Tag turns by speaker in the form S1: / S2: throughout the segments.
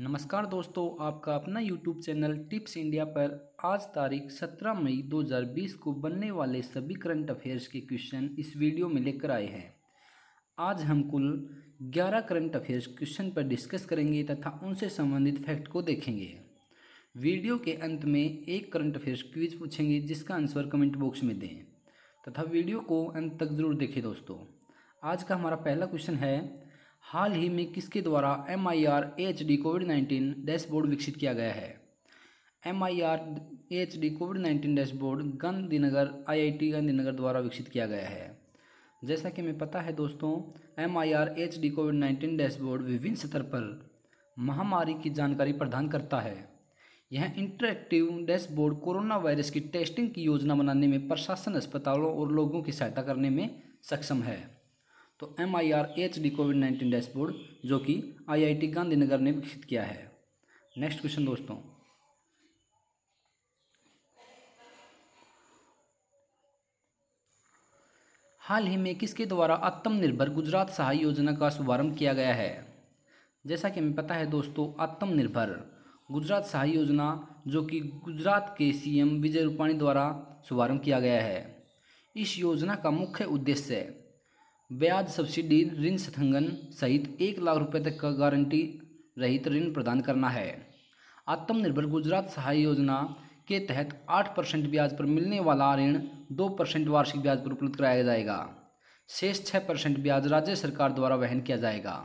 S1: नमस्कार दोस्तों आपका अपना यूट्यूब चैनल टिप्स इंडिया पर आज तारीख 17 मई 2020 को बनने वाले सभी करंट अफेयर्स के क्वेश्चन इस वीडियो में लेकर आए हैं आज हम कुल 11 करंट अफेयर्स क्वेश्चन पर डिस्कस करेंगे तथा उनसे संबंधित फैक्ट को देखेंगे वीडियो के अंत में एक करंट अफेयर्स क्विज पूछेंगे जिसका आंसर कमेंट बॉक्स में दें तथा वीडियो को अंत तक जरूर देखें दोस्तों आज का हमारा पहला क्वेश्चन है हाल ही में किसके द्वारा M I R H D covid nineteen dashboard विकसित किया गया है M I R H D covid nineteen dashboard Gandhinagar I I T Gandhinagar द्वारा विकसित किया गया है जैसा कि हमें पता है दोस्तों M I R H D covid nineteen dashboard विभिन्न स्तर पर महामारी की जानकारी प्रदान करता है यह इंटरेक्टिव डैशबोर्ड कोरोना वायरस की टेस्टिंग की योजना बनाने में प्रशासन अस्पतालों और लोगों की सहायता करने में सक्षम है तो M I R H D covid nineteen dashboard जो कि आईआईटी गांधीनगर ने विकसित किया है नेक्स्ट क्वेश्चन दोस्तों हाल ही में किसके द्वारा आत्मनिर्भर गुजरात सहाय योजना का शुभारंभ किया गया है जैसा कि हमें पता है दोस्तों आत्मनिर्भर गुजरात सहाय योजना जो कि गुजरात के सीएम विजय रूपाणी द्वारा शुभारंभ किया गया है इस योजना का मुख्य उद्देश्य ब्याज सब्सिडी ऋण संथगन सहित एक लाख रुपए तक का गारंटी रहित ऋण प्रदान करना है आत्मनिर्भर गुजरात सहाय योजना के तहत आठ परसेंट ब्याज पर मिलने वाला ऋण दो परसेंट वार्षिक ब्याज पर उपलब्ध कराया जाएगा शेष छः परसेंट ब्याज राज्य सरकार द्वारा वहन किया जाएगा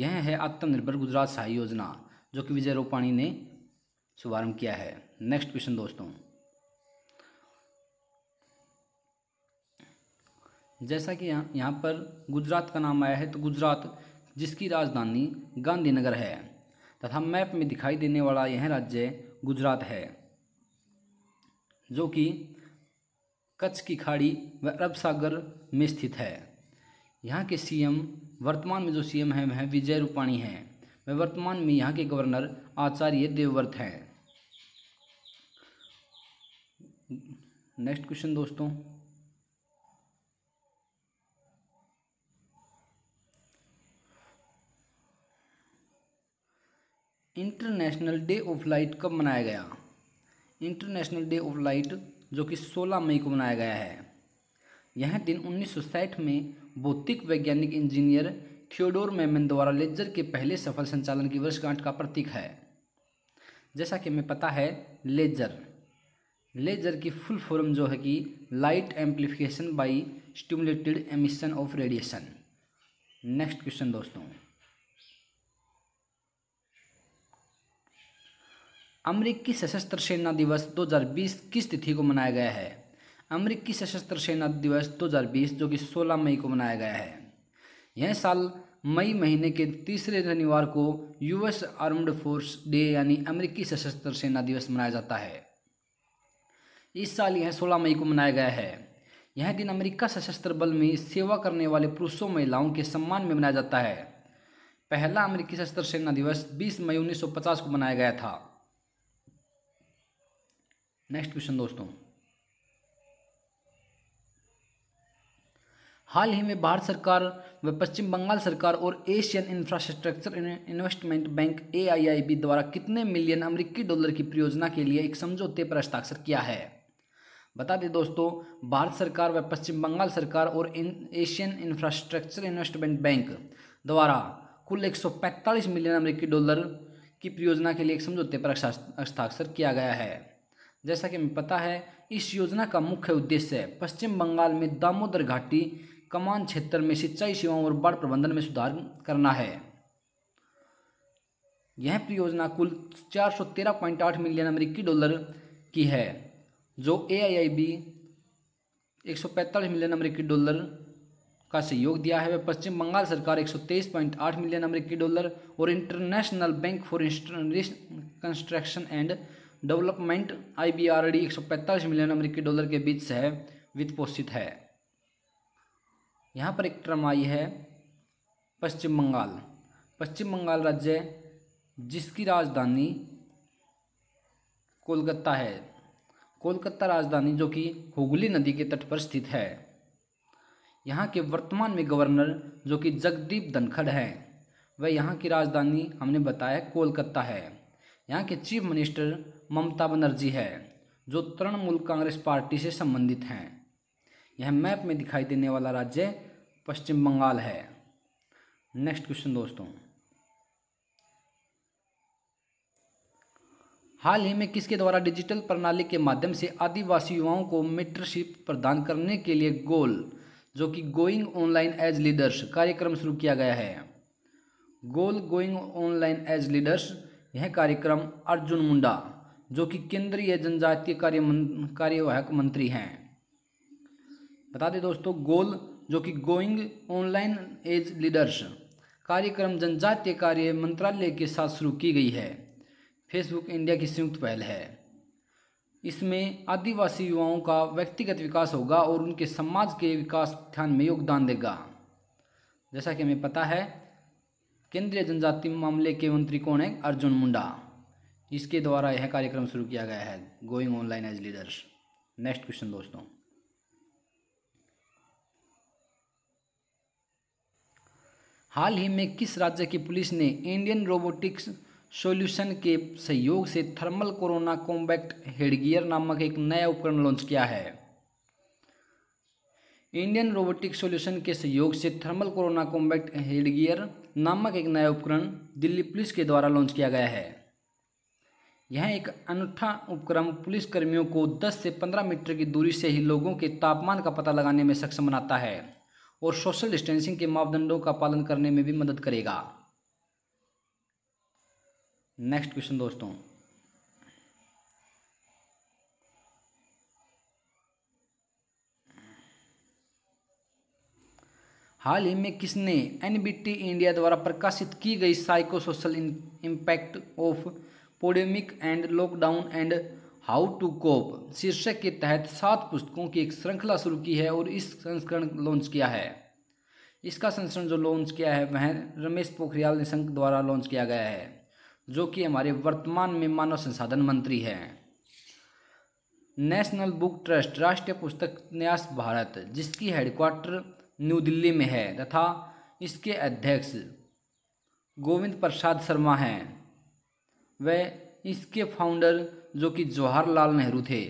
S1: यह है आत्मनिर्भर गुजरात सहाय योजना जो कि विजय रूपाणी ने शुभारंभ किया है नेक्स्ट क्वेश्चन दोस्तों जैसा कि यहाँ पर गुजरात का नाम आया है तो गुजरात जिसकी राजधानी गांधीनगर है तथा मैप में दिखाई देने वाला यह राज्य गुजरात है जो कि कच्छ की खाड़ी व अरब सागर में स्थित है यहाँ के सीएम वर्तमान में जो सीएम हैं वह विजय रूपाणी हैं वह वर्तमान में यहाँ के गवर्नर आचार्य देवव्रत हैं नेक्स्ट क्वेश्चन दोस्तों इंटरनेशनल डे ऑफ लाइट कब मनाया गया इंटरनेशनल डे ऑफ लाइट जो कि 16 मई को मनाया गया है यह दिन 1960 में भौतिक वैज्ञानिक इंजीनियर थियोडोर मेमन द्वारा लेजर के पहले सफल संचालन की वर्षगांठ का प्रतीक है जैसा कि हमें पता है लेजर लेजर की फुल फॉर्म जो है कि light amplification by stimulated emission of radiation next question दोस्तों अमरीकी सशस्त्र सेना दिवस 2020 किस तिथि को मनाया गया है अमरीकी सशस्त्र सेना दिवस 2020 जो कि 16 मई को मनाया गया है यह साल मई महीने के तीसरे शनिवार को यूएस आर्म्ड फोर्स डे यानी अमरीकी सशस्त्र सेना दिवस मनाया जाता है इस साल यह 16 मई को मनाया गया है यह दिन अमेरिका सशस्त्र बल में सेवा करने वाले पुरुषों महिलाओं के सम्मान में मनाया जाता है पहला अमेरिकी सशस्त्र सेना दिवस 20 मई 1950 को मनाया गया था नेक्स्ट क्वेश्चन दोस्तों हाल ही में भारत सरकार व पश्चिम बंगाल सरकार और Asian infrastructure investment bank A द्वारा कितने मिलियन अमेरिकी डॉलर की परियोजना के लिए एक समझौते पर हस्ताक्षर किया है बता दें दोस्तों भारत सरकार व पश्चिम बंगाल सरकार और एशियन इंफ्रास्ट्रक्चर इन्वेस्टमेंट बैंक द्वारा कुल एक मिलियन अमरीकी डॉलर की परियोजना के लिए एक समझौते पर हस्ताक्षर किया गया है जैसा कि हमें पता है इस योजना का मुख्य उद्देश्य है पश्चिम बंगाल में दामोदर घाटी कमान क्षेत्र में सिंचाई सेवाओं और बाढ़ प्रबंधन में सुधार करना है यह परियोजना कुल 413.8 मिलियन अमेरिकी डॉलर की है जो ए आई आई बी एक मिलियन अमेरिकी डॉलर का सहयोग दिया है वह पश्चिम बंगाल सरकार 123.8 मिलियन अमेरिकी डॉलर और international bank for construction and development I B R D एक सौ पैंतालीस मिलियन अमेरिकी डॉलर के बीच है वित्त पोषित है यहाँ पर एक टर्म आई है पश्चिम बंगाल पश्चिम बंगाल राज्य जिसकी राजधानी कोलकाता है कोलकाता राजधानी जो कि हुगली नदी के तट पर स्थित है यहाँ के वर्तमान में गवर्नर जो कि जगदीप धनखड़ हैं वह यहाँ की राजधानी हमने बताया कोलकाता है यहाँ के चीफ मिनिस्टर ममता बनर्जी है जो तृणमूल कांग्रेस पार्टी से संबंधित हैं यह मैप में दिखाई देने वाला राज्य पश्चिम बंगाल है नेक्स्ट क्वेश्चन दोस्तों हाल ही में किसके द्वारा डिजिटल प्रणाली के माध्यम से आदिवासी युवाओं को मेंटरशिप प्रदान करने के लिए गोल जो कि गोइंग ऑनलाइन एज लीडर्स कार्यक्रम शुरू किया गया है गोल गोइंग ऑनलाइन एज लीडर्स यह कार्यक्रम अर्जुन मुंडा जो कि केंद्रीय जनजातीय कार्य कार्यवाहक मंत्री हैं बता दें दोस्तों गोल जो कि गोइंग ऑनलाइन एज लीडर्स कार्यक्रम जनजातीय कार्य मंत्रालय के साथ शुरू की गई है फेसबुक इंडिया की संयुक्त पहल है इसमें आदिवासी युवाओं का व्यक्तिगत विकास होगा और उनके समाज के विकास ध्यान में योगदान देगा जैसा कि हमें पता है केंद्रीय जनजाति मामले के मंत्री कौन है अर्जुन मुंडा इसके द्वारा यह कार्यक्रम शुरू किया गया है going online as leaders next question दोस्तों हाल ही में किस राज्य की पुलिस ने इंडियन रोबोटिक्स सॉल्यूशन के सहयोग से थर्मल कोरोना कॉम्बैक्ट हेडगियर नामक एक नया उपकरण लॉन्च किया है इंडियन रोबोटिक सॉल्यूशन के सहयोग से थर्मल कोरोना कॉम्बैक्ट हेडगियर नामक एक नया उपकरण दिल्ली पुलिस के द्वारा लॉन्च किया गया है यह एक अनूठा उपक्रम पुलिस कर्मियों को 10 से 15 मीटर की दूरी से ही लोगों के तापमान का पता लगाने में सक्षम बनाता है और सोशल डिस्टेंसिंग के मापदंडों का पालन करने में भी मदद करेगा नेक्स्ट क्वेश्चन दोस्तों हाल ही में किसने एनबीटी इंडिया द्वारा प्रकाशित की गई psycho social impact of pandemic and lockdown and how to cope शीर्षक के तहत सात पुस्तकों की एक श्रृंखला शुरू की है और इस संस्करण लॉन्च किया है इसका संस्करण जो लॉन्च किया है वह रमेश पोखरियाल निशंक द्वारा लॉन्च किया गया है जो कि हमारे वर्तमान में मानव संसाधन मंत्री हैं नेशनल बुक ट्रस्ट राष्ट्रीय पुस्तक न्यास भारत जिसकी हेडक्वार्टर न्यू दिल्ली में है तथा इसके अध्यक्ष गोविंद प्रसाद शर्मा हैं वह इसके फाउंडर जो कि जवाहरलाल नेहरू थे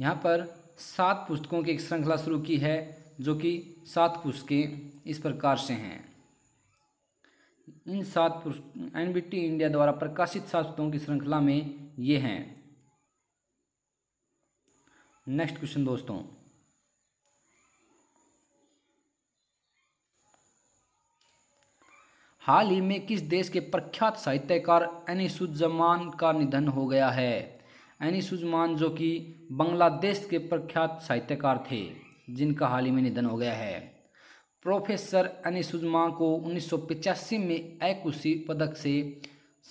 S1: यहाँ पर सात पुस्तकों की एक श्रृंखला शुरू की है जो कि सात पुस्तकें इस प्रकार से हैं इन सात एन बी टी इंडिया द्वारा प्रकाशित सात पुस्तकों की श्रृंखला में ये हैं नेक्स्ट क्वेश्चन दोस्तों हाल ही में किस देश के प्रख्यात साहित्यकार अनिसुज्जमान का निधन हो गया है अनिसुज्जमान जो कि बांग्लादेश के प्रख्यात साहित्यकार थे जिनका हाल ही में निधन हो गया है प्रोफेसर सुजमान को उन्नीस में एक उसी पदक से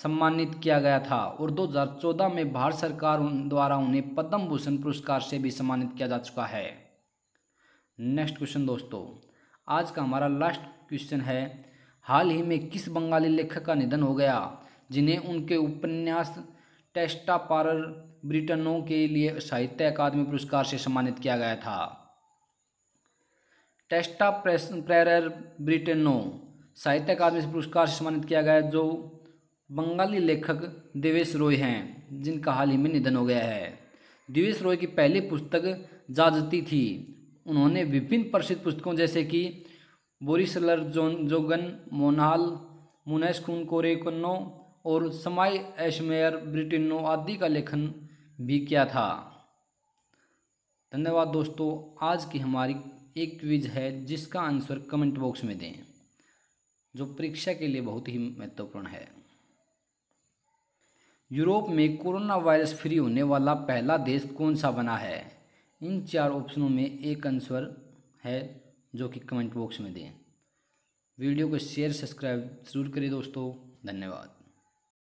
S1: सम्मानित किया गया था और 2014 में भारत सरकार द्वारा उन्हें पद्म भूषण पुरस्कार से भी सम्मानित किया जा चुका है नेक्स्ट क्वेश्चन दोस्तों आज का हमारा लास्ट क्वेश्चन है हाल ही में किस बंगाली लेखक का निधन हो गया जिन्हें उनके उपन्यास टेस्टा पारर ब्रिटनों के लिए साहित्य अकादमी पुरस्कार से सम्मानित किया गया था टेस्टा प्रेरर ब्रिटेनो साहित्य अकादमी पुरस्कार से सम्मानित किया गया जो बंगाली लेखक देवेश रॉय हैं जिनका हाल ही में निधन हो गया है देवेश रॉय की पहली पुस्तक जाजती थी उन्होंने विभिन्न प्रसिद्ध पुस्तकों जैसे कि बोरिस लरजोन जोगन मोनाल मुनेस्कुन कोरेकनो और समाई एशमेयर ब्रिटिनो आदि का लेखन भी किया था धन्यवाद दोस्तों आज की हमारी एक क्विज है जिसका आंसर कमेंट बॉक्स में दें जो परीक्षा के लिए बहुत ही महत्वपूर्ण है यूरोप में कोरोना वायरस फ्री होने वाला पहला देश कौन सा बना है इन चार ऑप्शनों में एक आंसर है जो कि कमेंट बॉक्स में दें वीडियो को शेयर सब्सक्राइब ज़रूर करें दोस्तों धन्यवाद